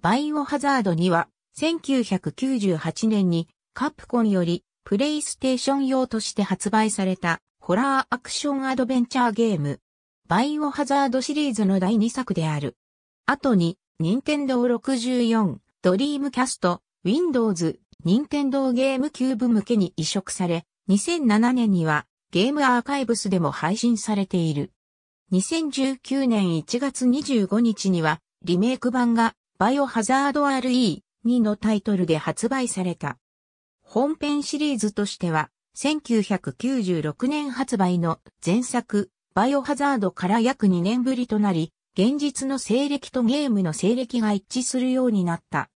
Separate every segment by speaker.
Speaker 1: バイオハザードには、1998年にカプコンよりプレイステーション用として発売されたホラーアクションアドベンチャーゲーム。バイオハザードシリーズの第2作である。後に、任天堂64、ドリームキャスト、Windows、任天堂ゲームキューブ向けに移植され、2007年にはゲームアーカイブスでも配信されている。2019年1月25日にはリメイク版がバイオハザード RE2 のタイトルで発売された。本編シリーズとしては、1996年発売の前作、バイオハザードから約2年ぶりとなり、現実の西暦とゲームの西暦が一致するようになった。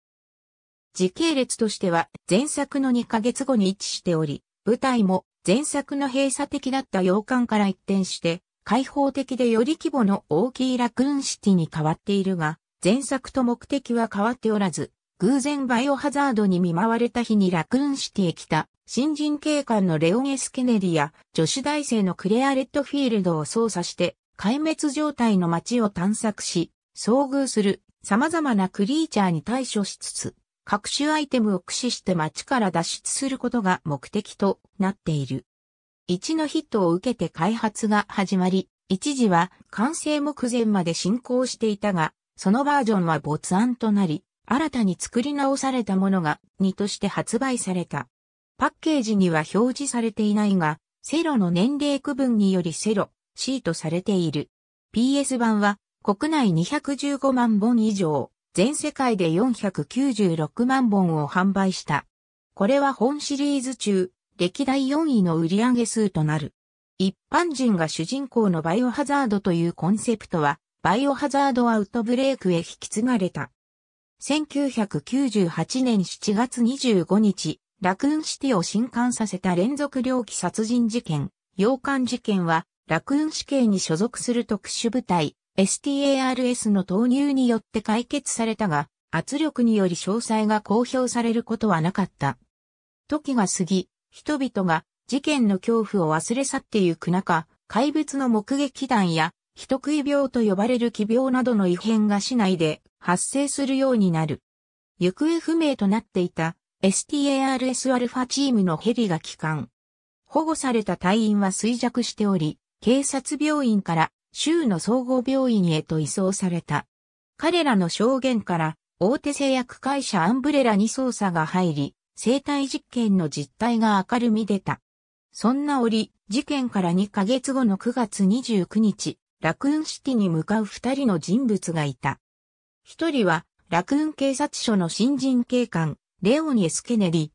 Speaker 1: 時系列としては前作の2ヶ月後に位置しており、舞台も前作の閉鎖的だった洋館から一転して、開放的でより規模の大きいラクーンシティに変わっているが、前作と目的は変わっておらず、偶然バイオハザードに見舞われた日にラクーンシティへ来た、新人警官のレオン・エス・ケネディや、女子大生のクレア・レッドフィールドを操作して、壊滅状態の街を探索し、遭遇する様々なクリーチャーに対処しつつ、各種アイテムを駆使して街から脱出することが目的となっている。1のヒットを受けて開発が始まり、一時は完成目前まで進行していたが、そのバージョンは没案となり、新たに作り直されたものが2として発売された。パッケージには表示されていないが、セロの年齢区分によりセロ、C とされている。PS 版は国内215万本以上、全世界で496万本を販売した。これは本シリーズ中、歴代4位の売上数となる。一般人が主人公のバイオハザードというコンセプトは、バイオハザードアウトブレークへ引き継がれた。1998年7月25日、ラクーンシティを震撼させた連続猟奇殺人事件、洋館事件は、ラクーン死刑に所属する特殊部隊、STARS の投入によって解決されたが、圧力により詳細が公表されることはなかった。時が過ぎ、人々が事件の恐怖を忘れ去ってゆく中、怪物の目撃談や人食い病と呼ばれる奇病などの異変が市内で発生するようになる。行方不明となっていた STARS-α チームのヘリが帰還。保護された隊員は衰弱しており、警察病院から州の総合病院へと移送された。彼らの証言から大手製薬会社アンブレラに捜査が入り、生体実験の実態が明るみ出た。そんな折、事件から2ヶ月後の9月29日、ラクーンシティに向かう二人の人物がいた。一人は、ラクーン警察署の新人警官、レオニエス・ケネディ。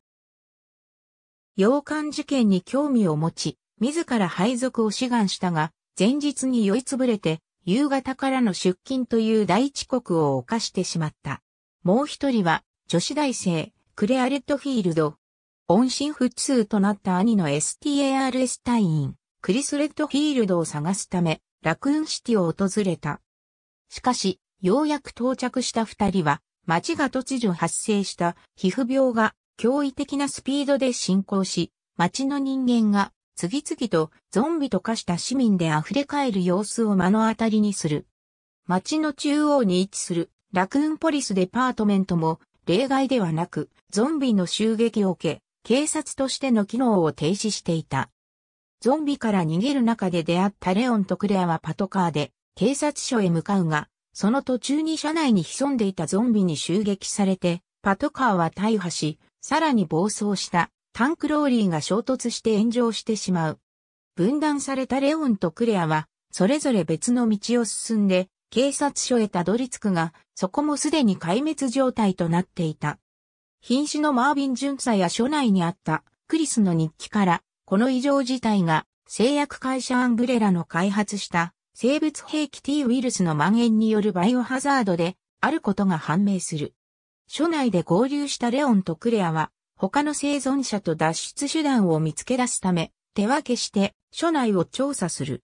Speaker 1: 洋館事件に興味を持ち、自ら配属を志願したが、前日に酔いつぶれて、夕方からの出勤という第一刻を犯してしまった。もう一人は、女子大生、クレアレッドフィールド。音信不通となった兄の STARS 隊員、クリス・レッドフィールドを探すため、ラクーンシティを訪れた。しかし、ようやく到着した二人は、町が突如発生した皮膚病が驚異的なスピードで進行し、町の人間が次々とゾンビと化した市民で溢れ返る様子を目の当たりにする。町の中央に位置するラクーンポリスデパートメントも例外ではなく、ゾンビの襲撃を受け、警察としての機能を停止していた。ゾンビから逃げる中で出会ったレオンとクレアはパトカーで警察署へ向かうが、その途中に車内に潜んでいたゾンビに襲撃されて、パトカーは大破し、さらに暴走したタンクローリーが衝突して炎上してしまう。分断されたレオンとクレアは、それぞれ別の道を進んで、警察署へたどり着くが、そこもすでに壊滅状態となっていた。瀕死のマービン巡査や署内にあったクリスの日記から、この異常事態が製薬会社アンブレラの開発した生物兵器 T ウイルスの蔓延によるバイオハザードであることが判明する。署内で合流したレオンとクレアは他の生存者と脱出手段を見つけ出すため手分けして署内を調査する。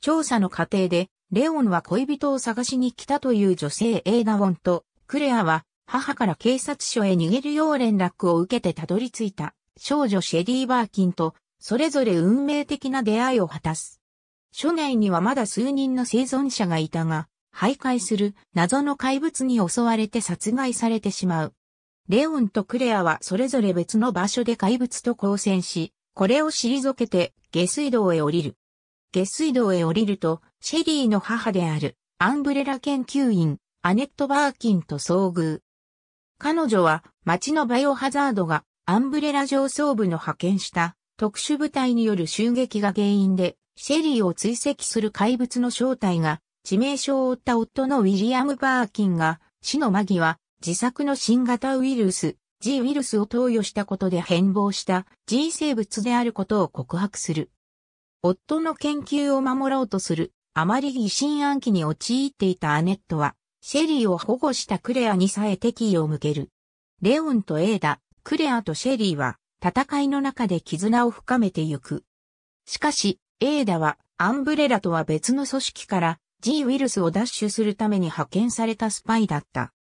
Speaker 1: 調査の過程でレオンは恋人を探しに来たという女性エーダウォンとクレアは母から警察署へ逃げるよう連絡を受けてたどり着いた少女シェリー・バーキンとそれぞれ運命的な出会いを果たす。初代にはまだ数人の生存者がいたが、徘徊する謎の怪物に襲われて殺害されてしまう。レオンとクレアはそれぞれ別の場所で怪物と交戦し、これを退けて下水道へ降りる。下水道へ降りると、シェリーの母であるアンブレラ研究員、アネット・バーキンと遭遇。彼女は町のバイオハザードがアンブレラ上層部の派遣した特殊部隊による襲撃が原因で、シェリーを追跡する怪物の正体が、致命傷を負った夫のウィリアム・バーキンが、死の間際、自作の新型ウイルス、G ウイルスを投与したことで変貌した G 生物であることを告白する。夫の研究を守ろうとする、あまり疑心暗鬼に陥っていたアネットは、シェリーを保護したクレアにさえ敵意を向ける。レオンとエーダ、クレアとシェリーは、戦いの中で絆を深めてゆく。しかし、エーダは、アンブレラとは別の組織から、G ウィルスを奪取するために派遣されたスパイだった。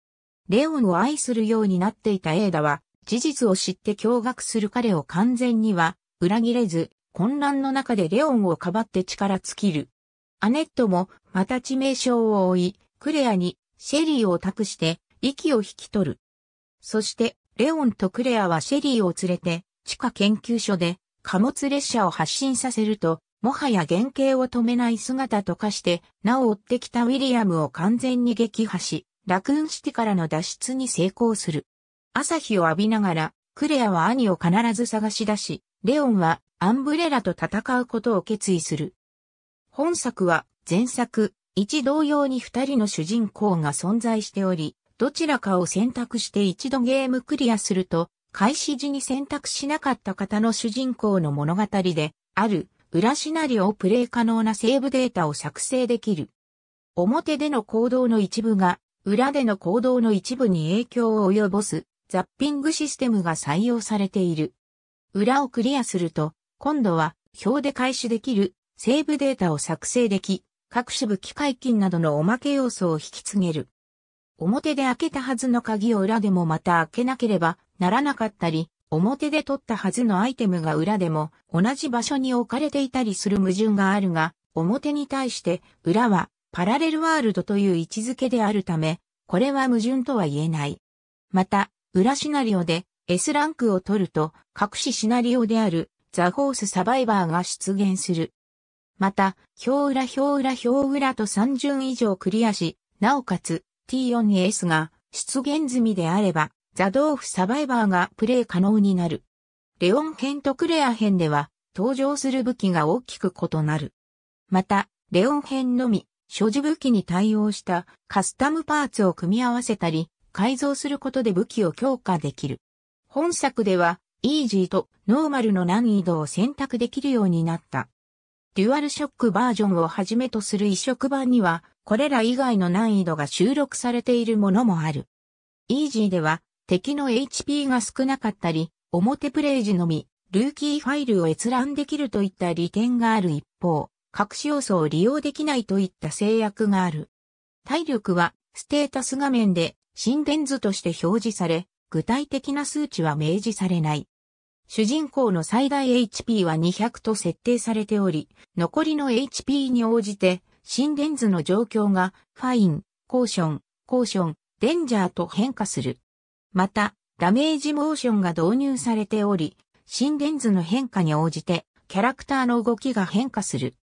Speaker 1: レオンを愛するようになっていたエーダは、事実を知って驚愕する彼を完全には、裏切れず、混乱の中でレオンをかばって力尽きる。アネットも、また致命傷を負い、クレアに、シェリーを託して、息を引き取る。そして、レオンとクレアはシェリーを連れて、地下研究所で貨物列車を発進させると、もはや原型を止めない姿と化して、なお追ってきたウィリアムを完全に撃破し、ラクーンシティからの脱出に成功する。朝日を浴びながら、クレアは兄を必ず探し出し、レオンはアンブレラと戦うことを決意する。本作は前作、一同様に二人の主人公が存在しており、どちらかを選択して一度ゲームクリアすると、開始時に選択しなかった方の主人公の物語で、ある裏シナリオをプレイ可能なセーブデータを作成できる。表での行動の一部が、裏での行動の一部に影響を及ぼす、ザッピングシステムが採用されている。裏をクリアすると、今度は表で開始できるセーブデータを作成でき、各種武器解禁などのおまけ要素を引き継げる。表で開けたはずの鍵を裏でもまた開けなければならなかったり、表で取ったはずのアイテムが裏でも同じ場所に置かれていたりする矛盾があるが、表に対して裏はパラレルワールドという位置づけであるため、これは矛盾とは言えない。また、裏シナリオで S ランクを取ると、隠しシナリオであるザ・ホース・サバイバーが出現する。また、表裏表裏表裏と3巡以上クリアし、なおかつ T4S が出現済みであれば、ザドーフサバイバーがプレイ可能になる。レオン編とクレア編では登場する武器が大きく異なる。また、レオン編のみ、所持武器に対応したカスタムパーツを組み合わせたり、改造することで武器を強化できる。本作では、イージーとノーマルの難易度を選択できるようになった。デュアルショックバージョンをはじめとする移植版には、これら以外の難易度が収録されているものもある。イージーでは、敵の HP が少なかったり、表プレイ時のみ、ルーキーファイルを閲覧できるといった利点がある一方、隠し要素を利用できないといった制約がある。体力は、ステータス画面で、心電図として表示され、具体的な数値は明示されない。主人公の最大 HP は200と設定されており、残りの HP に応じて、心電図の状況が、ファイン、コーション、コーション、デンジャーと変化する。また、ダメージモーションが導入されており、心電図の変化に応じて、キャラクターの動きが変化する。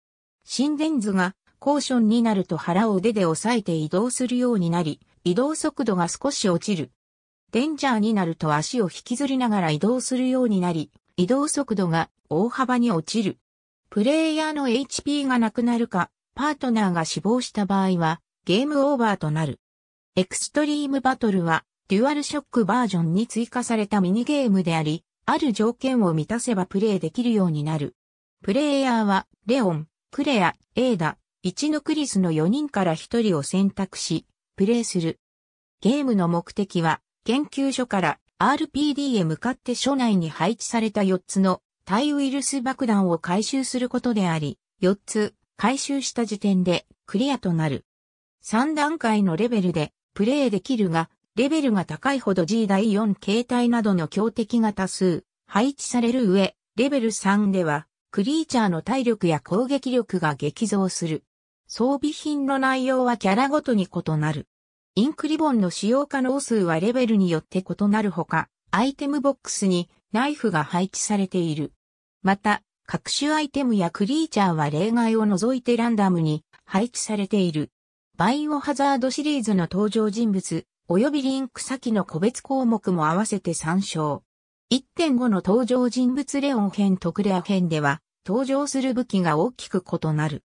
Speaker 1: 心電図がコーションになると腹を腕で押さえて移動するようになり、移動速度が少し落ちる。デンジャーになると足を引きずりながら移動するようになり、移動速度が大幅に落ちる。プレイヤーの HP がなくなるか、パートナーが死亡した場合は、ゲームオーバーとなる。エクストリームバトルは、デュアルショックバージョンに追加されたミニゲームであり、ある条件を満たせばプレイできるようになる。プレイヤーは、レオン、クレア、エーダ、チのクリスの4人から1人を選択し、プレイする。ゲームの目的は、研究所から RPD へ向かって所内に配置された4つの対ウイルス爆弾を回収することであり、4つ回収した時点でクリアとなる。3段階のレベルでプレイできるが、レベルが高いほど G 第4形態などの強敵が多数配置される上、レベル3ではクリーチャーの体力や攻撃力が激増する。装備品の内容はキャラごとに異なる。インクリボンの使用可能数はレベルによって異なるほか、アイテムボックスにナイフが配置されている。また、各種アイテムやクリーチャーは例外を除いてランダムに配置されている。バイオハザードシリーズの登場人物、及びリンク先の個別項目も合わせて参照。1.5の登場人物レオン編特レア編では、登場する武器が大きく異なる。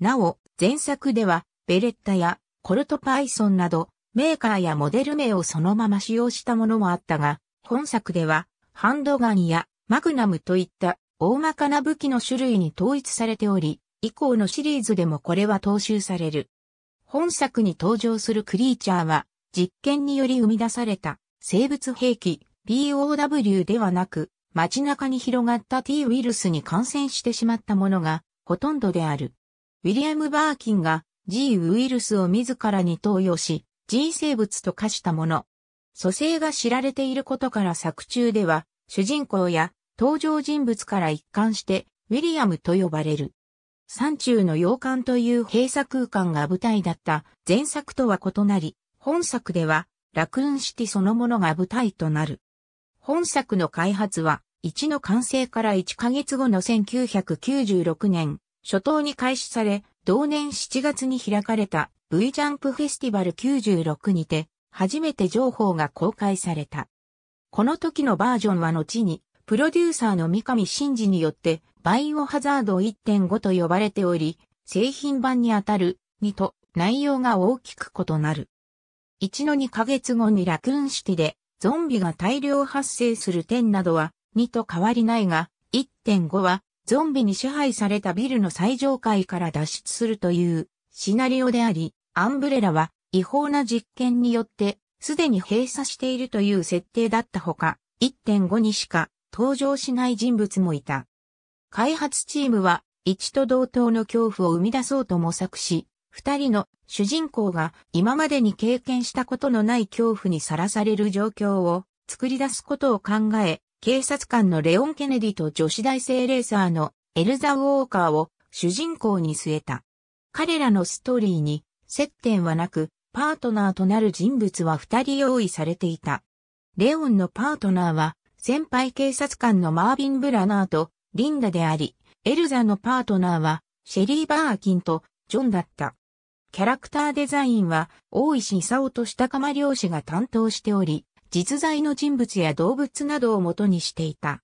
Speaker 1: なお、前作では、ベレッタやコルトパイソンなど、メーカーやモデル名をそのまま使用したものもあったが、本作では、ハンドガンやマグナムといった大まかな武器の種類に統一されており、以降のシリーズでもこれは踏襲される。本作に登場するクリーチャーは、実験により生み出された生物兵器 POW ではなく街中に広がった T ウイルスに感染してしまったものがほとんどである。ウィリアム・バーキンが G ウイルスを自らに投与し G 生物と化したもの。蘇生が知られていることから作中では主人公や登場人物から一貫してウィリアムと呼ばれる。山中の洋館という閉鎖空間が舞台だった前作とは異なり、本作では、ラクーンシティそのものが舞台となる。本作の開発は、1の完成から1ヶ月後の1996年、初頭に開始され、同年7月に開かれた V ジャンプフェスティバル96にて、初めて情報が公開された。この時のバージョンは後に、プロデューサーの三上真嗣によって、バイオハザード1.5と呼ばれており、製品版にあたる2と内容が大きく異なる。1の2ヶ月後にラクーンシティでゾンビが大量発生する点などは2と変わりないが、1.5はゾンビに支配されたビルの最上階から脱出するというシナリオであり、アンブレラは違法な実験によってすでに閉鎖しているという設定だったほか、1.5にしか登場しない人物もいた。開発チームは1と同等の恐怖を生み出そうと模索し、二人の主人公が今までに経験したことのない恐怖にさらされる状況を作り出すことを考え、警察官のレオン・ケネディと女子大生レーサーのエルザ・ウォーカーを主人公に据えた。彼らのストーリーに接点はなく、パートナーとなる人物は二人用意されていた。レオンのパートナーは、先輩警察官のマービン・ブラナーとリンダであり、エルザのパートナーは、シェリー・バーキンとジョンだった。キャラクターデザインは、大石功と下釜漁師が担当しており、実在の人物や動物などを元にしていた。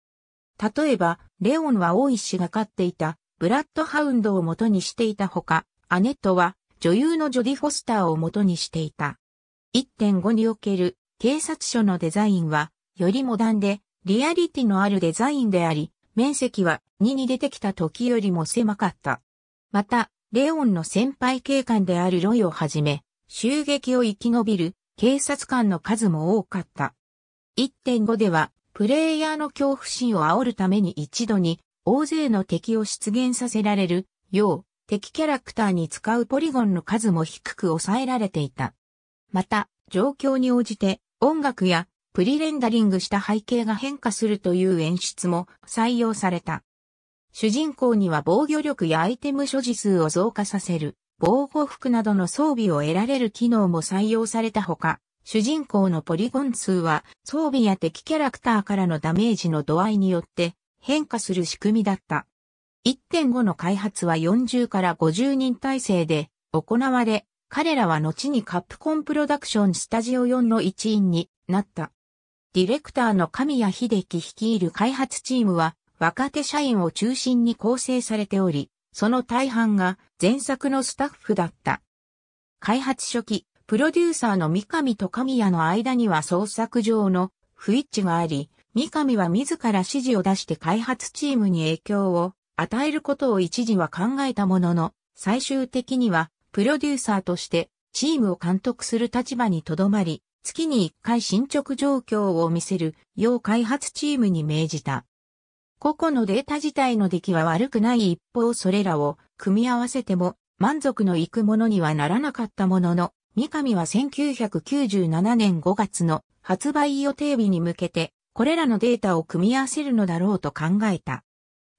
Speaker 1: 例えば、レオンは大石が飼っていた、ブラッドハウンドを元にしていたほか、アネットは、女優のジョディ・フォスターを元にしていた。1.5における警察署のデザインは、よりモダンで、リアリティのあるデザインであり、面積は2に出てきた時よりも狭かった。また、レオンの先輩警官であるロイをはじめ、襲撃を生き延びる警察官の数も多かった。1.5では、プレイヤーの恐怖心を煽るために一度に大勢の敵を出現させられるよう敵キャラクターに使うポリゴンの数も低く抑えられていた。また、状況に応じて音楽やプリレンダリングした背景が変化するという演出も採用された。主人公には防御力やアイテム所持数を増加させる、防護服などの装備を得られる機能も採用されたほか、主人公のポリゴン数は装備や敵キャラクターからのダメージの度合いによって変化する仕組みだった。1.5の開発は40から50人体制で行われ、彼らは後にカップコンプロダクションスタジオ4の一員になった。ディレクターの神谷秀樹率いる開発チームは若手社員を中心に構成されており、その大半が前作のスタッフだった。開発初期、プロデューサーの三上と神谷の間には創作上の不一致があり、三上は自ら指示を出して開発チームに影響を与えることを一時は考えたものの、最終的にはプロデューサーとしてチームを監督する立場にとどまり、月に一回進捗状況を見せるよう開発チームに命じた。個々のデータ自体の出来は悪くない一方それらを組み合わせても満足のいくものにはならなかったものの、三上は1997年5月の発売予定日に向けて、これらのデータを組み合わせるのだろうと考えた。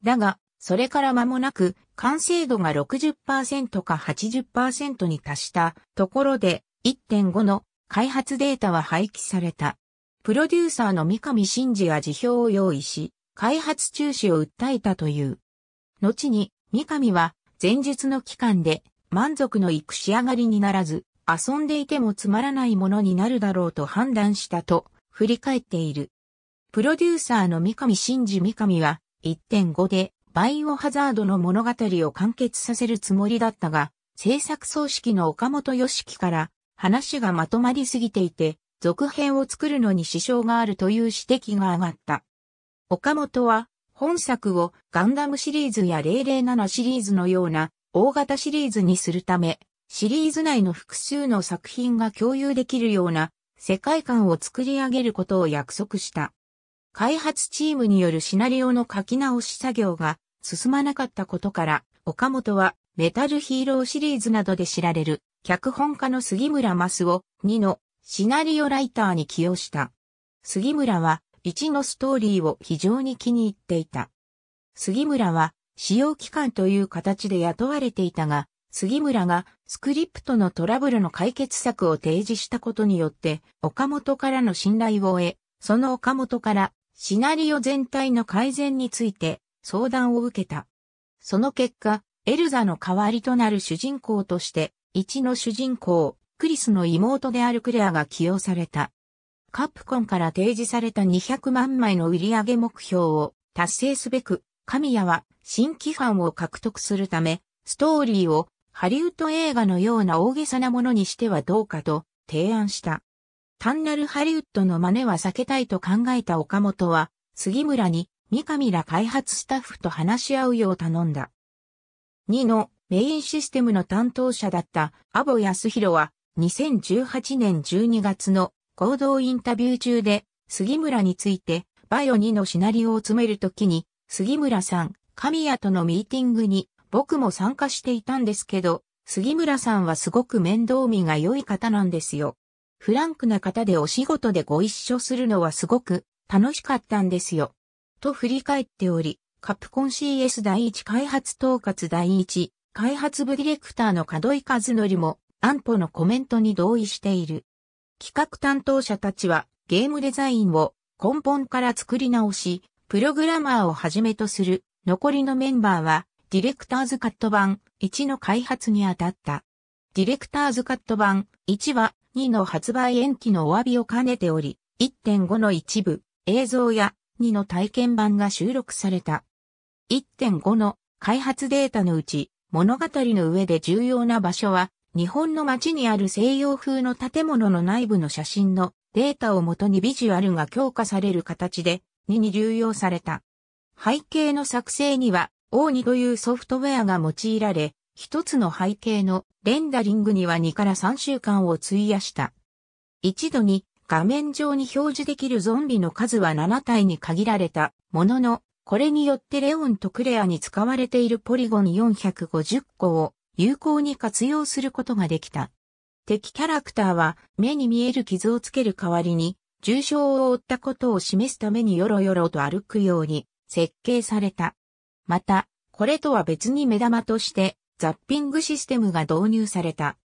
Speaker 1: だが、それから間もなく、完成度が60%か80%に達したところで、1.5の開発データは廃棄された。プロデューサーの三上真司が辞表を用意し、開発中止を訴えたという。後に、三上は、前述の期間で、満足のいく仕上がりにならず、遊んでいてもつまらないものになるだろうと判断したと、振り返っている。プロデューサーの三上真司三上は、1.5で、バイオハザードの物語を完結させるつもりだったが、制作組織の岡本義樹から話がまとまりすぎていて、続編を作るのに支障があるという指摘が上がった。岡本は本作をガンダムシリーズや007シリーズのような大型シリーズにするため、シリーズ内の複数の作品が共有できるような世界観を作り上げることを約束した。開発チームによるシナリオの書き直し作業が進まなかったことから、岡本はメタルヒーローシリーズなどで知られる脚本家の杉村マスを2のシナリオライターに起用した。杉村は1のストーリーを非常に気に入っていた。杉村は使用機関という形で雇われていたが、杉村がスクリプトのトラブルの解決策を提示したことによって、岡本からの信頼を得、その岡本からシナリオ全体の改善について相談を受けた。その結果、エルザの代わりとなる主人公として、1の主人公、クリスの妹であるクレアが起用された。カプコンから提示された200万枚の売上目標を達成すべく、神谷は新規ファンを獲得するため、ストーリーをハリウッド映画のような大げさなものにしてはどうかと提案した。単なるハリウッドの真似は避けたいと考えた岡本は、杉村に三上ら開発スタッフと話し合うよう頼んだ。2のメインシステムの担当者だったアボ康弘は2018年12月の合同インタビュー中で、杉村について、バイオ2のシナリオを詰めるときに、杉村さん、神谷とのミーティングに、僕も参加していたんですけど、杉村さんはすごく面倒見が良い方なんですよ。フランクな方でお仕事でご一緒するのはすごく楽しかったんですよ。と振り返っており、カプコン CS 第一開発統括第一開発部ディレクターの門井和則も安保のコメントに同意している。企画担当者たちはゲームデザインを根本から作り直し、プログラマーをはじめとする残りのメンバーはディレクターズカット版1の開発に当たった。ディレクターズカット版1は2の発売延期のお詫びを兼ねており、1.5の一部、映像や2の体験版が収録された。1.5の開発データのうち、物語の上で重要な場所は日本の街にある西洋風の建物の内部の写真のデータをもとにビジュアルが強化される形で2に流用された。背景の作成には、O2 というソフトウェアが用いられ、一つの背景のレンダリングには2から3週間を費やした。一度に画面上に表示できるゾンビの数は7体に限られたものの、これによってレオンとクレアに使われているポリゴン450個を有効に活用することができた。敵キャラクターは目に見える傷をつける代わりに重傷を負ったことを示すためによろよろと歩くように設計された。また、これとは別に目玉としてザッピングシステムが導入された。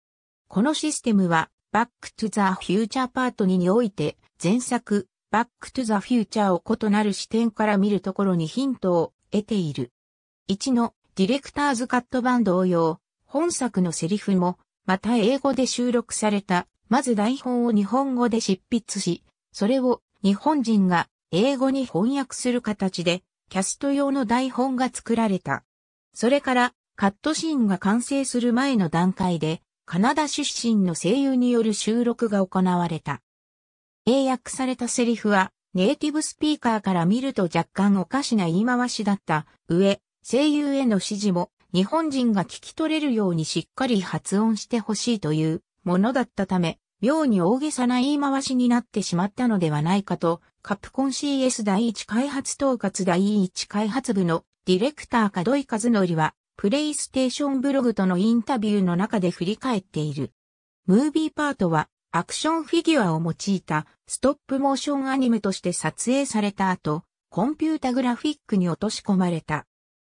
Speaker 1: このシステムはバックトゥザフューチャーパート2において前作バックトゥザフューチャーを異なる視点から見るところにヒントを得ている。1のディレクターズカット版同様、本作のセリフも、また英語で収録された、まず台本を日本語で執筆し、それを日本人が英語に翻訳する形で、キャスト用の台本が作られた。それから、カットシーンが完成する前の段階で、カナダ出身の声優による収録が行われた。英訳されたセリフは、ネイティブスピーカーから見ると若干おかしな言い回しだった上、声優への指示も日本人が聞き取れるようにしっかり発音してほしいというものだったため、妙に大げさな言い回しになってしまったのではないかと、カプコン CS 第1開発統括第1開発部のディレクターカ井和則は、プレイステーションブログとのインタビューの中で振り返っている。ムービーパートは、アクションフィギュアを用いたストップモーションアニメとして撮影された後、コンピュータグラフィックに落とし込まれた。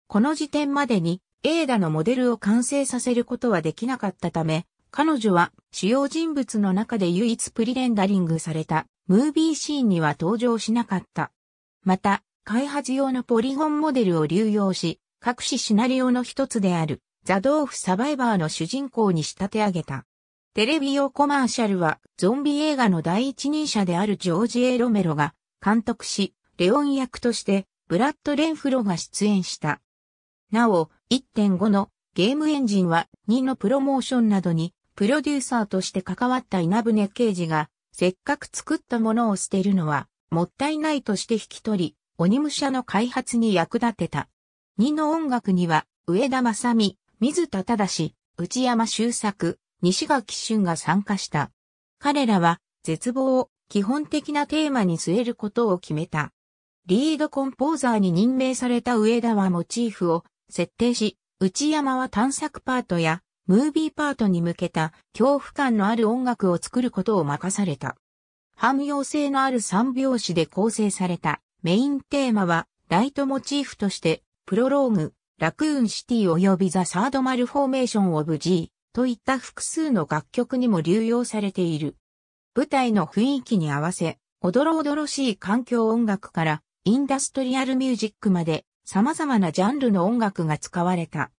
Speaker 1: この時点までに映画のモデルを完成させることはできなかったため、彼女は主要人物の中で唯一プリレンダリングされたムービーシーンには登場しなかった。また、開発用のポリゴンモデルを流用し、各種シナリオの一つであるザ・ドーフ・サバイバーの主人公に仕立て上げた。テレビ用コマーシャルはゾンビ映画の第一人者であるジョージ・エロメロが監督し、レオン役としてブラッド・レンフロが出演した。なお、1.5のゲームエンジンは2のプロモーションなどにプロデューサーとして関わった稲船刑事がせっかく作ったものを捨てるのはもったいないとして引き取り、鬼武者の開発に役立てた。2の音楽には上田正美、水田忠、内山修作、西垣俊が参加した。彼らは絶望を基本的なテーマに据えることを決めた。リードコンポーザーに任命された上田はモチーフを設定し、内山は探索パートやムービーパートに向けた恐怖感のある音楽を作ることを任された。汎用性のある三拍子で構成されたメインテーマはライトモチーフとしてプロローグ、ラクーンシティ及びザ・サードマルフォーメーション・オブ・ジーといった複数の楽曲にも流用されている。舞台の雰囲気に合わせ、おどろおどろしい環境音楽からインダストリアルミュージックまで様々なジャンルの音楽が使われた。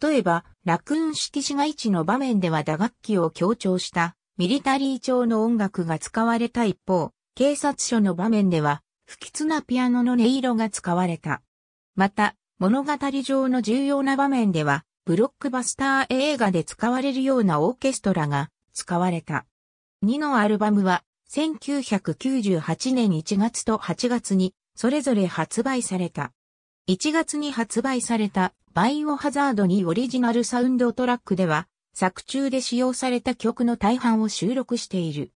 Speaker 1: 例えば、ラクーン式市街地の場面では打楽器を強調したミリタリー調の音楽が使われた一方、警察署の場面では不吉なピアノの音色が使われた。また、物語上の重要な場面では、ブロックバスター映画で使われるようなオーケストラが使われた。2のアルバムは、1998年1月と8月にそれぞれ発売された。1月に発売されたバイオハザードにオリジナルサウンドトラックでは、作中で使用された曲の大半を収録している。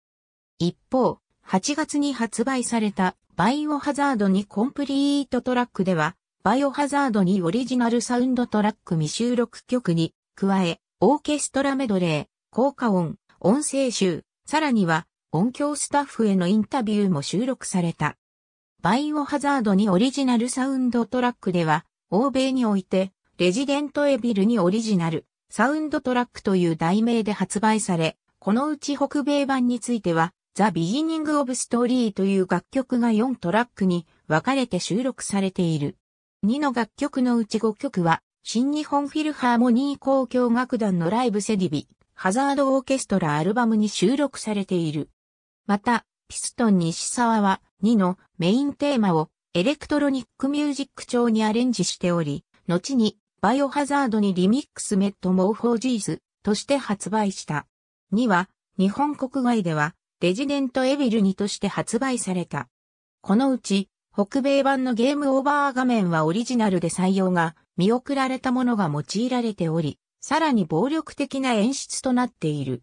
Speaker 1: 一方、8月に発売されたバイオハザードにコンプリートトラックでは、バイオハザードにオリジナルサウンドトラック未収録曲に加え、オーケストラメドレー、効果音、音声集、さらには音響スタッフへのインタビューも収録された。バイオハザードにオリジナルサウンドトラックでは、欧米において、レジデントエビルにオリジナル、サウンドトラックという題名で発売され、このうち北米版については、ザ・ビギニング・オブ・ストーリーという楽曲が4トラックに分かれて収録されている。2の楽曲のうち5曲は、新日本フィルハーモニー交響楽団のライブセディビ、ハザードオーケストラアルバムに収録されている。また、ピストン西沢は2のメインテーマをエレクトロニックミュージック調にアレンジしており、後にバイオハザードにリミックスメットモーフォージーズとして発売した。2は日本国外ではレジデントエビル2として発売された。このうち北米版のゲームオーバー画面はオリジナルで採用が見送られたものが用いられており、さらに暴力的な演出となっている。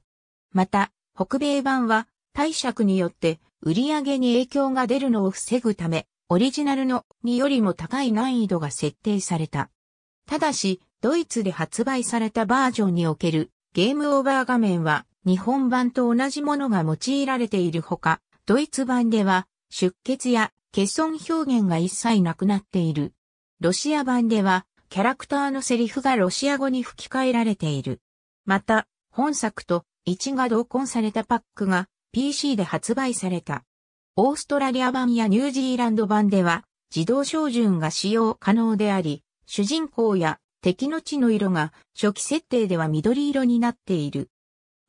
Speaker 1: また、北米版は貸借によって売上に影響が出るのを防ぐため、オリジナルのによりも高い難易度が設定された。ただし、ドイツで発売されたバージョンにおけるゲームオーバー画面は日本版と同じものが用いられているほか、ドイツ版では出血や欠損表現が一切なくなっている。ロシア版ではキャラクターのセリフがロシア語に吹き替えられている。また、本作と1が同梱されたパックが PC で発売された。オーストラリア版やニュージーランド版では、自動照準が使用可能であり、主人公や敵の地の色が初期設定では緑色になっている。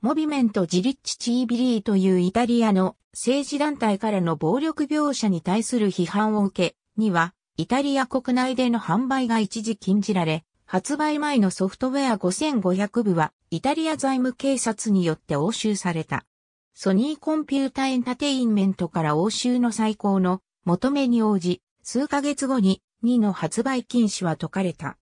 Speaker 1: モビメント・ジリッチ・チービリーというイタリアの政治団体からの暴力描写に対する批判を受け、には、イタリア国内での販売が一時禁じられ、発売前のソフトウェア5500部はイタリア財務警察によって押収された。ソニーコンピュータエンタテインメントから欧州の最高の求めに応じ、数ヶ月後に2の発売禁止は解かれた。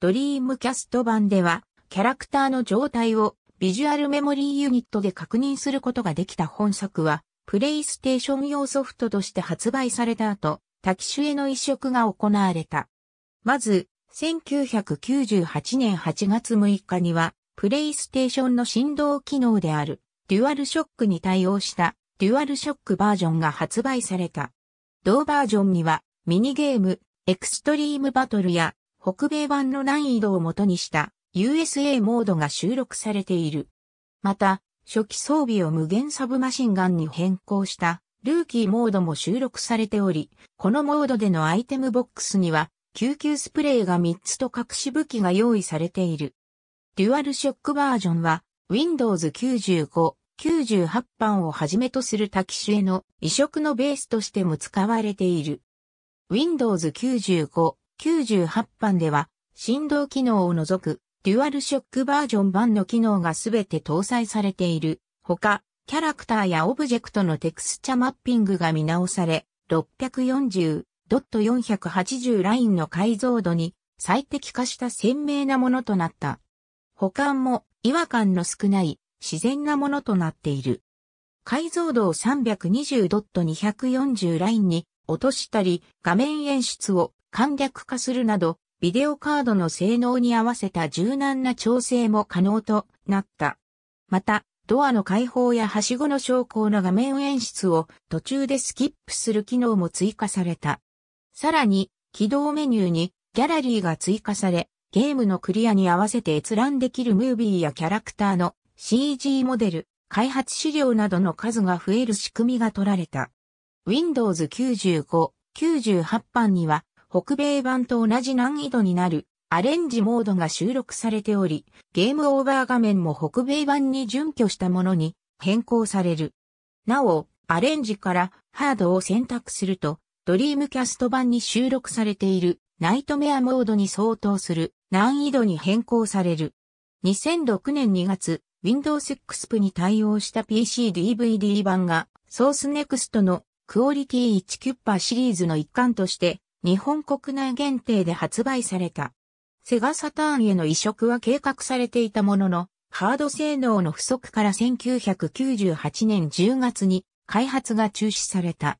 Speaker 1: ドリームキャスト版では、キャラクターの状態をビジュアルメモリーユニットで確認することができた本作は、プレイステーション用ソフトとして発売された後、タキシュへの移植が行われた。まず、1998年8月6日には、プレイステーションの振動機能である、デュアルショックに対応したデュアルショックバージョンが発売された。同バージョンにはミニゲームエクストリームバトルや北米版の難易度をもとにした USA モードが収録されている。また、初期装備を無限サブマシンガンに変更したルーキーモードも収録されており、このモードでのアイテムボックスには救急スプレーが3つと隠し武器が用意されている。デュアルショックバージョンは Windows 95、98版をはじめとする多機種への移植のベースとしても使われている。Windows 95、98版では振動機能を除くデュアルショックバージョン版の機能がすべて搭載されている。ほか、キャラクターやオブジェクトのテクスチャマッピングが見直され、640.480ラインの解像度に最適化した鮮明なものとなった。保管も違和感の少ない自然なものとなっている。解像度を320.240ラインに落としたり、画面演出を簡略化するなど、ビデオカードの性能に合わせた柔軟な調整も可能となった。また、ドアの開放やはしごの昇降の画面演出を途中でスキップする機能も追加された。さらに、起動メニューにギャラリーが追加され、ゲームのクリアに合わせて閲覧できるムービーやキャラクターの CG モデル、開発資料などの数が増える仕組みが取られた。Windows 95、98版には北米版と同じ難易度になるアレンジモードが収録されており、ゲームオーバー画面も北米版に準拠したものに変更される。なお、アレンジからハードを選択すると、ドリームキャスト版に収録されているナイトメアモードに相当する難易度に変更される。2006年2月、Windows XP に対応した PC-DVD 版が、ソースネクストのクオリティ1キュッパーシリーズの一環として、日本国内限定で発売された。セガサターンへの移植は計画されていたものの、ハード性能の不足から1998年10月に開発が中止された。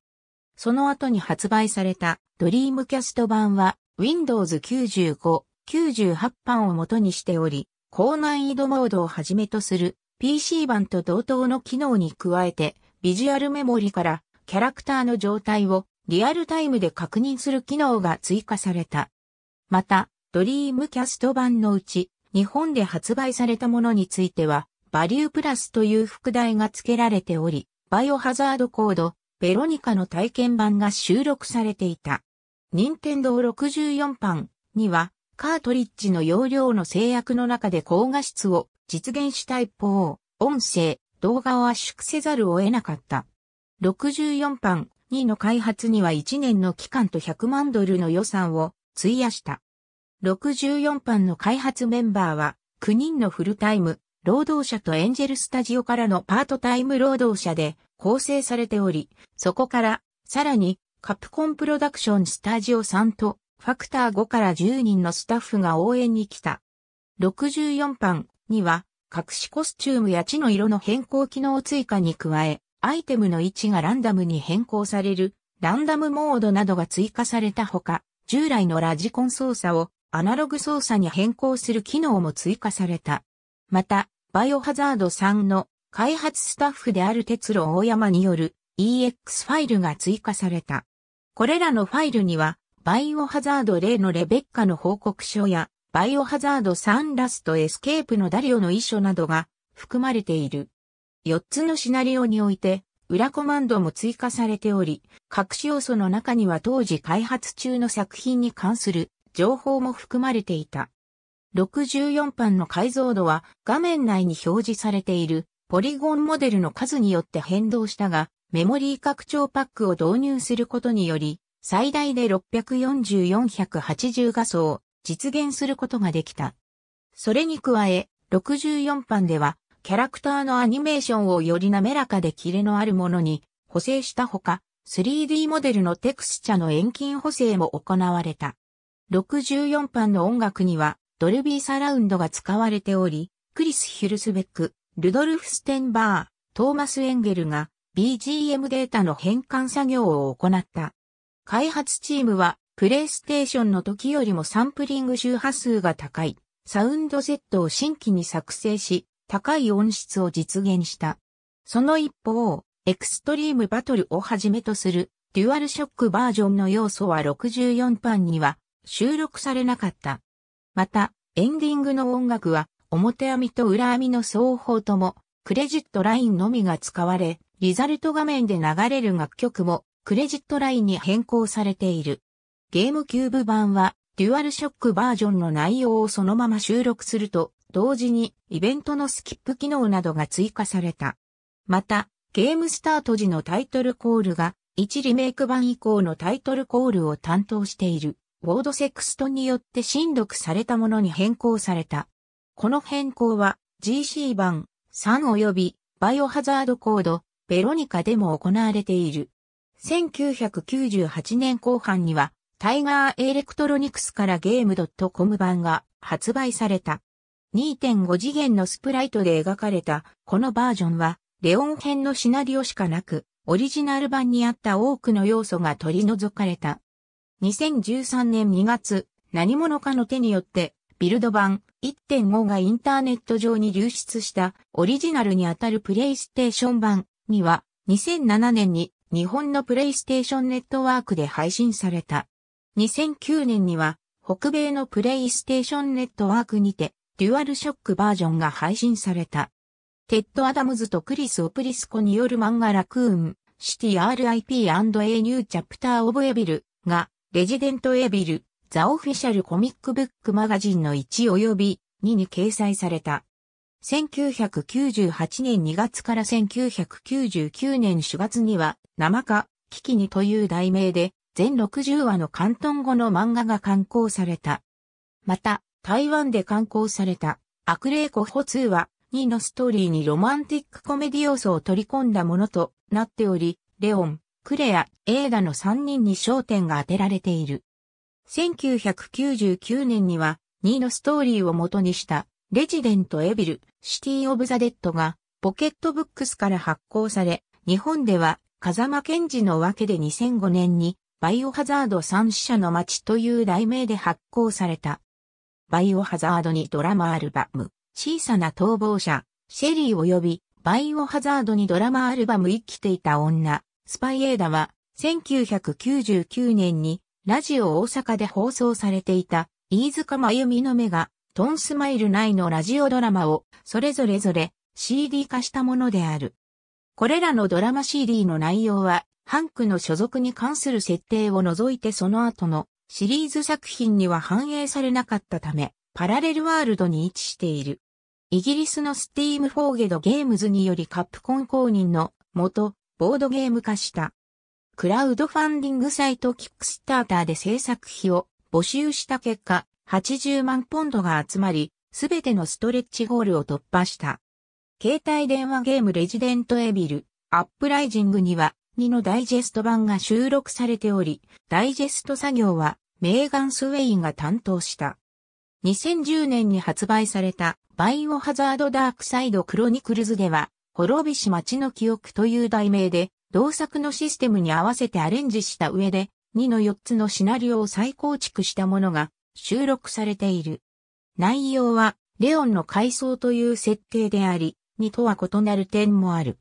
Speaker 1: その後に発売されたドリームキャスト版は Windows 95、98版を元にしており、高難易度モードをはじめとする PC 版と同等の機能に加えて、ビジュアルメモリからキャラクターの状態をリアルタイムで確認する機能が追加された。また、ドリームキャスト版のうち、日本で発売されたものについては、バリュープラスという副題が付けられており、バイオハザードコード、ベロニカの体験版が収録されていた。任天堂64版には、カートリッジの容量の制約の中で高画質を実現した一方、音声、動画を圧縮せざるを得なかった。64版2の開発には1年の期間と100万ドルの予算を費やした。64版の開発メンバーは9人のフルタイム、労働者とエンジェルスタジオからのパートタイム労働者で構成されており、そこからさらにカプコンプロダクションスタジオさんとファクター5から10人のスタッフが応援に来た。64番には、隠しコスチュームや地の色の変更機能追加に加え、アイテムの位置がランダムに変更される、ランダムモードなどが追加されたほか、従来のラジコン操作をアナログ操作に変更する機能も追加された。また、バイオハザード3の開発スタッフである鉄路大山による EX ファイルが追加された。これらのファイルにはバイオハザード例のレベッカの報告書や、バイオハザード3ラストエスケープのダリオの遺書などが含まれている。4つのシナリオにおいて、裏コマンドも追加されており、隠し要素の中には当時開発中の作品に関する情報も含まれていた。64版の解像度は画面内に表示されているポリゴンモデルの数によって変動したが、メモリー拡張パックを導入することにより、最大で640-480画素を実現することができた。それに加え、64版では、キャラクターのアニメーションをより滑らかでキレのあるものに補正したほか、3D モデルのテクスチャの遠近補正も行われた。64版の音楽には、ドルビーサラウンドが使われており、クリス・ヒュルスベック、ルドルフ・ステンバー、トーマス・エンゲルが BGM データの変換作業を行った。開発チームは、プレイステーションの時よりもサンプリング周波数が高い、サウンドセットを新規に作成し、高い音質を実現した。その一方、エクストリームバトルをはじめとする、デュアルショックバージョンの要素は64版には収録されなかった。また、エンディングの音楽は、表編みと裏編みの双方とも、クレジットラインのみが使われ、リザルト画面で流れる楽曲もクレジットラインに変更されている。ゲームキューブ版は、デュアルショックバージョンの内容をそのまま収録すると、同時にイベントのスキップ機能などが追加された。また、ゲームスタート時のタイトルコールが、1リメイク版以降のタイトルコールを担当している、ウォードセクストによって新読されたものに変更された。この変更は、GC 版3及び、バイオハザードコード、ベロニカでも行われている。1998年後半には、タイガーエレクトロニクスからゲーム .com 版が発売された。2.5次元のスプライトで描かれたこのバージョンは、レオン編のシナリオしかなく、オリジナル版にあった多くの要素が取り除かれた。2013年2月、何者かの手によって、ビルド版1.5がインターネット上に流出したオリジナルにあたるプレイステーション版には、2007年に日本のプレイステーションネットワークで配信された。2009年には、北米のプレイステーションネットワークにて、デュアルショックバージョンが配信された。テッド・アダムズとクリス・オプリスコによる漫画ラクーン、シティ RIP&A ニューチャプター・オブ・エビルが、レジデント・エビル、ザ・オフィシャル・コミック・ブック・マガジンの1及び2に掲載された。1998年2月から1999年4月には、生化、キキニという題名で、全60話の関東語の漫画が刊行された。また、台湾で刊行された、悪霊古歩通話2のストーリーにロマンティックコメディ要素を取り込んだものとなっており、レオン、クレア、エーダの3人に焦点が当てられている。1999年には、2のストーリーを元にしたレジデント・エビル、シティ・オブ・ザ・デッドが、ポケットブックスから発行され、日本では、風間賢治のわけで2005年に、バイオハザード3死者の街という題名で発行された。バイオハザードにドラマアルバム、小さな逃亡者、シェリー及び、バイオハザードにドラマアルバム生きていた女、スパイエーダは、1999年に、ラジオ大阪で放送されていた、飯塚真由美の目が、トンスマイル内のラジオドラマをそれぞれぞれ CD 化したものである。これらのドラマ CD の内容は、ハンクの所属に関する設定を除いてその後のシリーズ作品には反映されなかったため、パラレルワールドに位置している。イギリスのスティームフォーゲドゲームズによりカップコン公認の元ボードゲーム化した。クラウドファンディングサイトキックスターターで制作費を募集した結果、80万ポンドが集まり、すべてのストレッチゴールを突破した。携帯電話ゲームレジデントエビル、アップライジングには2のダイジェスト版が収録されており、ダイジェスト作業はメーガン・スウェインが担当した。2010年に発売されたバイオハザードダークサイドクロニクルズでは、滅びし街の記憶という題名で、同作のシステムに合わせてアレンジした上で、2の4つのシナリオを再構築したものが収録されている。内容は、レオンの回想という設定であり、2とは異なる点もある。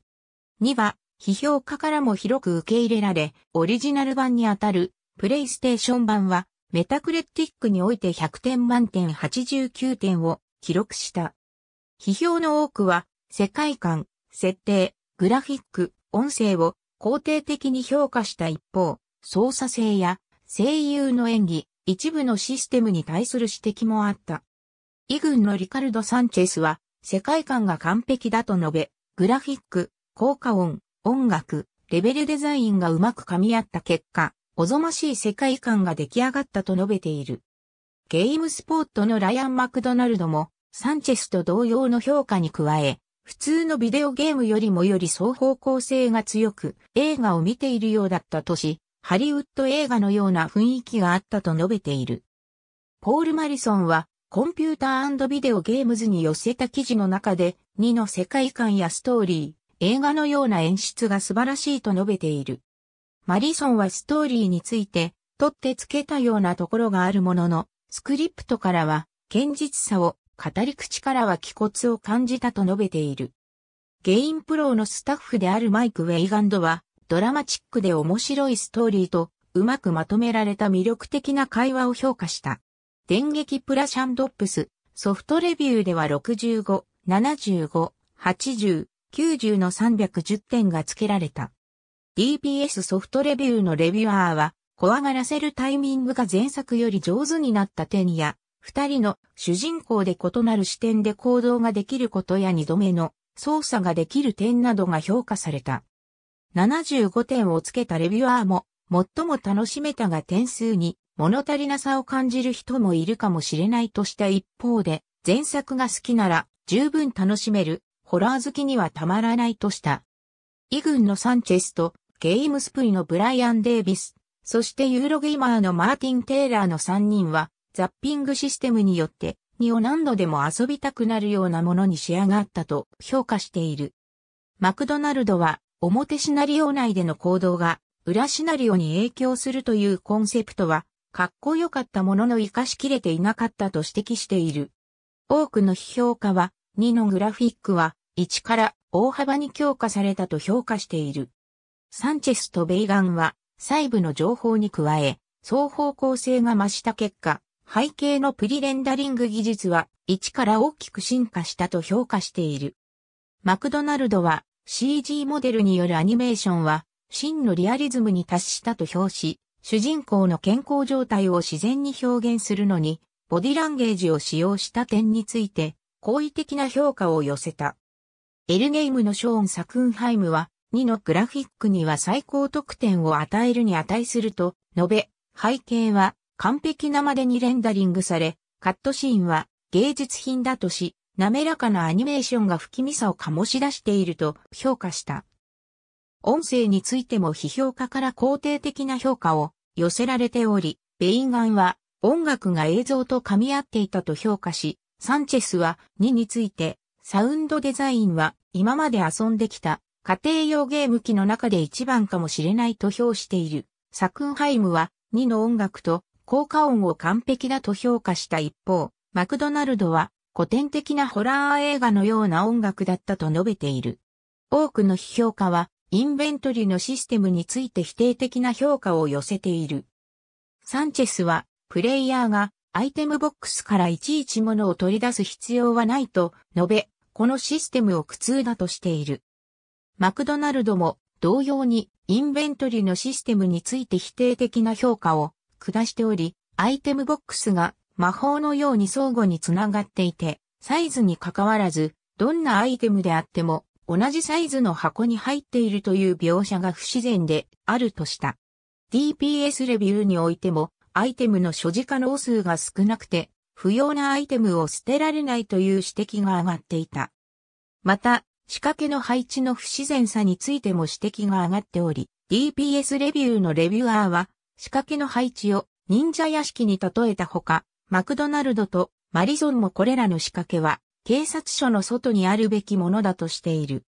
Speaker 1: 2は、批評家からも広く受け入れられ、オリジナル版にあたる、プレイステーション版は、メタクレティックにおいて100点満点89点を記録した。批評の多くは、世界観、設定、グラフィック、音声を肯定的に評価した一方、操作性や声優の演技、一部のシステムに対する指摘もあった。イ軍のリカルド・サンチェスは、世界観が完璧だと述べ、グラフィック、効果音、音楽、レベルデザインがうまく噛み合った結果、おぞましい世界観が出来上がったと述べている。ゲームスポットのライアン・マクドナルドも、サンチェスと同様の評価に加え、普通のビデオゲームよりもより双方向性が強く、映画を見ているようだったとし、ハリウッド映画のような雰囲気があったと述べている。ポール・マリソンは、コンピュータービデオゲームズに寄せた記事の中で、2の世界観やストーリー、映画のような演出が素晴らしいと述べている。マリソンはストーリーについて、取ってつけたようなところがあるものの、スクリプトからは、堅実さを、語り口からは気骨を感じたと述べている。ゲインプロのスタッフであるマイク・ウェイガンドは、ドラマチックで面白いストーリーと、うまくまとめられた魅力的な会話を評価した。電撃プラシャンドップス、ソフトレビューでは65、75、80、90の310点が付けられた。DPS ソフトレビューのレビュアーは、怖がらせるタイミングが前作より上手になった点や、二人の主人公で異なる視点で行動ができることや二度目の操作ができる点などが評価された。75点をつけたレビュアーも、最も楽しめたが点数に物足りなさを感じる人もいるかもしれないとした一方で、前作が好きなら十分楽しめる、ホラー好きにはたまらないとした。イグンのサンチェスと、ゲームスプリのブライアン・デイビス、そしてユーロゲイマーのマーティン・テイラーの3人は、ザッピングシステムによって、2を何度でも遊びたくなるようなものに仕上がったと評価している。マクドナルドは表シナリオ内での行動が裏シナリオに影響するというコンセプトは、かっこよかったものの活かしきれていなかったと指摘している。多くの批評家は、2のグラフィックは、1から大幅に強化されたと評価している。サンチェスとベイガンは、細部の情報に加え、双方向性が増した結果、背景のプリレンダリング技術は1から大きく進化したと評価している。マクドナルドは CG モデルによるアニメーションは、真のリアリズムに達したと評し、主人公の健康状態を自然に表現するのに、ボディランゲージを使用した点について、好意的な評価を寄せた。エルゲイムのショーン・サクンハイムは、2のグラフィックには最高得点を与えるに値すると、述べ、背景は完璧なまでにレンダリングされ、カットシーンは芸術品だとし、滑らかなアニメーションが不気味さを醸し出していると評価した。音声についても批評家から肯定的な評価を寄せられており、ベインガンは音楽が映像と噛み合っていたと評価し、サンチェスは2について、サウンドデザインは今まで遊んできた家庭用ゲーム機の中で一番かもしれないと評している。サクンハイムは2の音楽と効果音を完璧だと評価した一方、マクドナルドは古典的なホラー映画のような音楽だったと述べている。多くの批評家は、インベントリのシステムについて否定的な評価を寄せている。サンチェスは、プレイヤーがアイテムボックスからいちいちものを取り出す必要はないと述べ、このシステムを苦痛だとしている。マクドナルドも同様にインベントリのシステムについて否定的な評価を下しており、アイテムボックスが魔法のように相互につながっていて、サイズに関わらず、どんなアイテムであっても、同じサイズの箱に入っているという描写が不自然であるとした。DPS レビューにおいても、アイテムの所持可能数が少なくて、不要なアイテムを捨てられないという指摘が上がっていた。また、仕掛けの配置の不自然さについても指摘が上がっており、DPS レビューのレビューアーは、仕掛けの配置を忍者屋敷に例えたほか、マクドナルドとマリゾンもこれらの仕掛けは、警察署の外にあるべきものだとしている。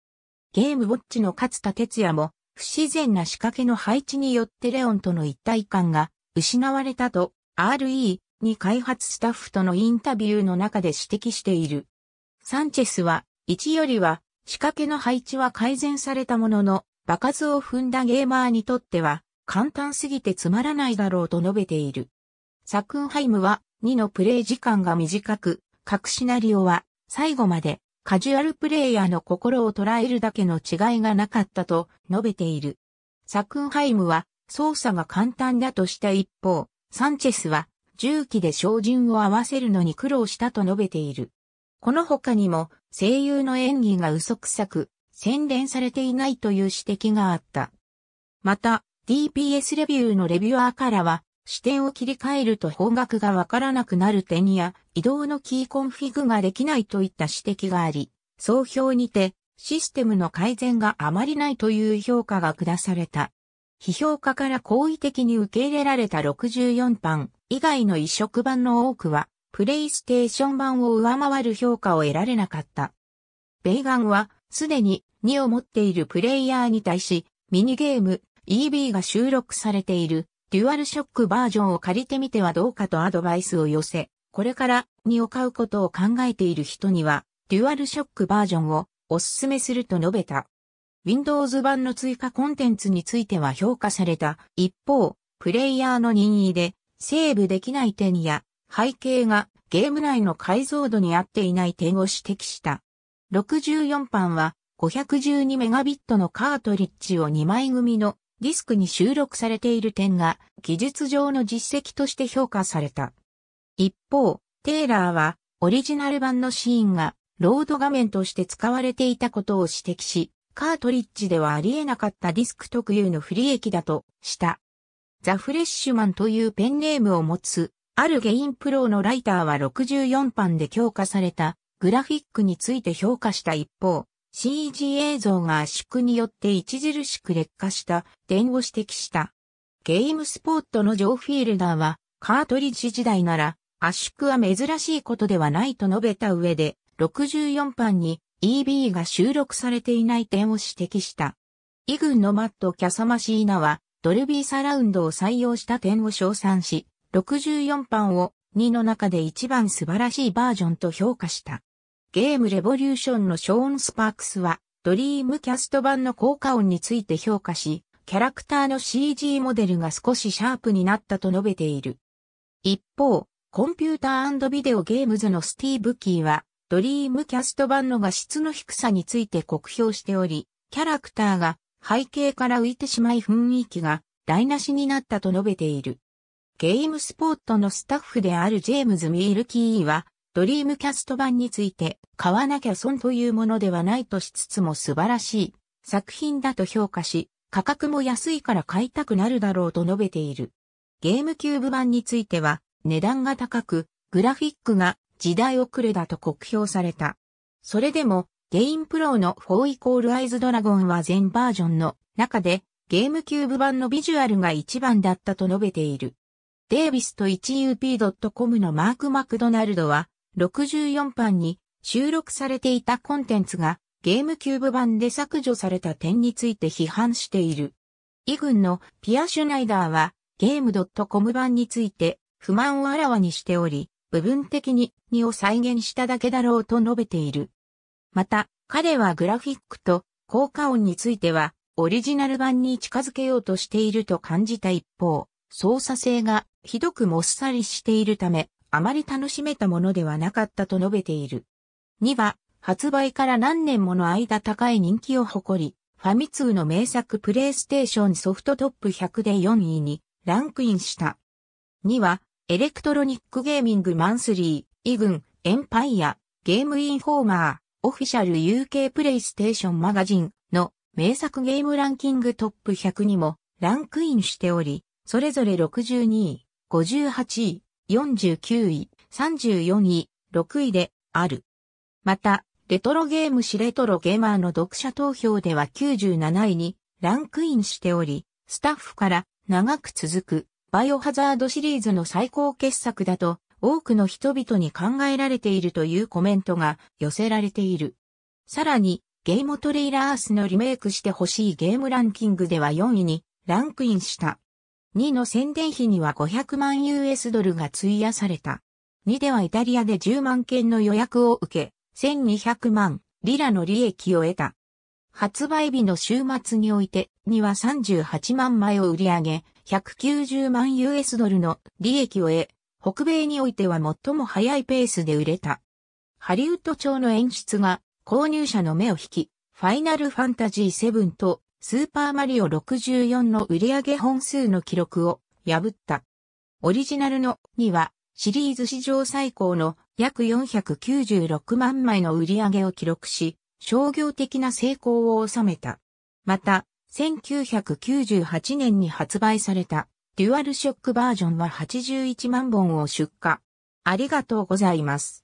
Speaker 1: ゲームウォッチの勝田哲也も、不自然な仕掛けの配置によってレオンとの一体感が失われたと RE に開発スタッフとのインタビューの中で指摘している。サンチェスは1よりは仕掛けの配置は改善されたものの場数を踏んだゲーマーにとっては簡単すぎてつまらないだろうと述べている。サクンハイムは2のプレイ時間が短く、各シナリオは最後までカジュアルプレイヤーの心を捉えるだけの違いがなかったと述べている。サクンハイムは操作が簡単だとした一方、サンチェスは重機で照準を合わせるのに苦労したと述べている。この他にも声優の演技が嘘くさく、洗練されていないという指摘があった。また、DPS レビューのレビュアーからは、視点を切り替えると方角がわからなくなる点や移動のキーコンフィグができないといった指摘があり、総評にてシステムの改善があまりないという評価が下された。批評家から好意的に受け入れられた64版以外の移植版の多くは、プレイステーション版を上回る評価を得られなかった。ベイガンは、すでに2を持っているプレイヤーに対し、ミニゲーム EB が収録されているデュアルショックバージョンを借りてみてはどうかとアドバイスを寄せ、これからにを買うことを考えている人には、デュアルショックバージョンをおすすめすると述べた。Windows 版の追加コンテンツについては評価された。一方、プレイヤーの任意で、セーブできない点や、背景がゲーム内の解像度に合っていない点を指摘した。64版は 512MB のカートリッジを2枚組のディスクに収録されている点が技術上の実績として評価された。一方、テイラーはオリジナル版のシーンがロード画面として使われていたことを指摘し、カートリッジではありえなかったディスク特有の不利益だとした。ザ・フレッシュマンというペンネームを持つ、あるゲインプロのライターは64版で強化されたグラフィックについて評価した一方、CG 映像が圧縮によって著しく劣化した点を指摘した。ゲームスポットのジョーフィールダーは、カートリッジ時代なら圧縮は珍しいことではないと述べた上で、64番に EB が収録されていない点を指摘した。イグンのマット・キャサマシーナは、ドルビーサラウンドを採用した点を称賛し、64番を2の中で一番素晴らしいバージョンと評価した。ゲームレボリューションのショーン・スパークスは、ドリームキャスト版の効果音について評価し、キャラクターの CG モデルが少しシャープになったと述べている。一方、コンピュータービデオゲームズのスティーブ・キーは、ドリームキャスト版の画質の低さについて酷評しており、キャラクターが背景から浮いてしまい雰囲気が台無しになったと述べている。ゲームスポットのスタッフであるジェームズ・ミール・キーは、ドリームキャスト版について、買わなきゃ損というものではないとしつつも素晴らしい作品だと評価し、価格も安いから買いたくなるだろうと述べている。ゲームキューブ版については、値段が高く、グラフィックが時代遅れだと酷評された。それでも、ゲインプロの4イコールアイズドラゴンは全バージョンの中でゲームキューブ版のビジュアルが一番だったと述べている。デイビスと 1up.com のマーク・マクドナルドは64版に収録されていたコンテンツがゲームキューブ版で削除された点について批判している。イグンのピア・シュナイダーはゲーム .com 版について不満をあらわにしており、部分的に2を再現しただけだろうと述べている。また、彼はグラフィックと効果音については、オリジナル版に近づけようとしていると感じた一方、操作性がひどくもっさりしているため、あまり楽しめたものではなかったと述べている。2は、発売から何年もの間高い人気を誇り、ファミ通の名作プレイステーションソフトトップ100で4位にランクインした。2は、エレクトロニックゲーミングマンスリー、イグン、エンパイア、ゲームインフォーマー、オフィシャル UK プレイステーションマガジンの名作ゲームランキングトップ100にもランクインしており、それぞれ62位、58位、49位、34位、6位である。また、レトロゲーム誌レトロゲーマーの読者投票では97位にランクインしており、スタッフから長く続くバイオハザードシリーズの最高傑作だと多くの人々に考えられているというコメントが寄せられている。さらに、ゲームトレイラースのリメイクしてほしいゲームランキングでは4位にランクインした。2の宣伝費には500万 US ドルが費やされた。2ではイタリアで10万件の予約を受け、1200万リラの利益を得た。発売日の週末において、2は38万枚を売り上げ、190万 US ドルの利益を得、北米においては最も早いペースで売れた。ハリウッド調の演出が購入者の目を引き、ファイナルファンタジー7とスーパーマリオ64の売上本数の記録を破った。オリジナルのにはシリーズ史上最高の約496万枚の売り上げを記録し、商業的な成功を収めた。また、1998年に発売されたデュアルショックバージョンは81万本を出荷。ありがとうございます。